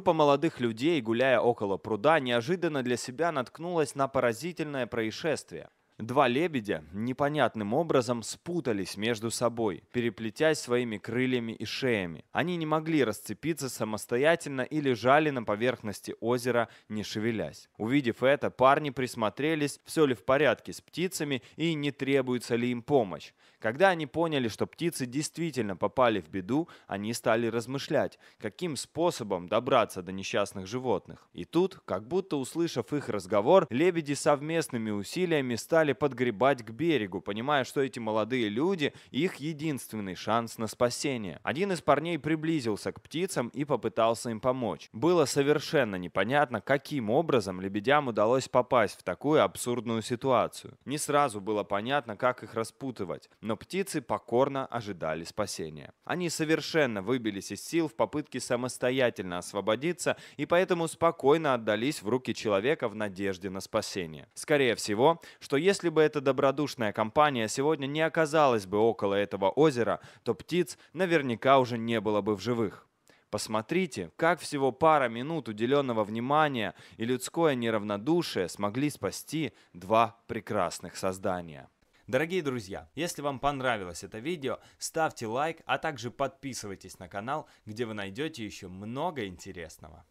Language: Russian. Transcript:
Группа молодых людей, гуляя около пруда, неожиданно для себя наткнулась на поразительное происшествие. Два лебедя непонятным образом спутались между собой, переплетясь своими крыльями и шеями. Они не могли расцепиться самостоятельно и лежали на поверхности озера, не шевелясь. Увидев это, парни присмотрелись, все ли в порядке с птицами и не требуется ли им помощь. Когда они поняли, что птицы действительно попали в беду, они стали размышлять, каким способом добраться до несчастных животных. И тут, как будто услышав их разговор, лебеди совместными усилиями стали стали подгребать к берегу, понимая, что эти молодые люди — их единственный шанс на спасение. Один из парней приблизился к птицам и попытался им помочь. Было совершенно непонятно, каким образом лебедям удалось попасть в такую абсурдную ситуацию. Не сразу было понятно, как их распутывать, но птицы покорно ожидали спасения. Они совершенно выбились из сил в попытке самостоятельно освободиться и поэтому спокойно отдались в руки человека в надежде на спасение. Скорее всего, что если если бы эта добродушная компания сегодня не оказалась бы около этого озера, то птиц наверняка уже не было бы в живых. Посмотрите, как всего пара минут уделенного внимания и людское неравнодушие смогли спасти два прекрасных создания. Дорогие друзья, если вам понравилось это видео, ставьте лайк, а также подписывайтесь на канал, где вы найдете еще много интересного.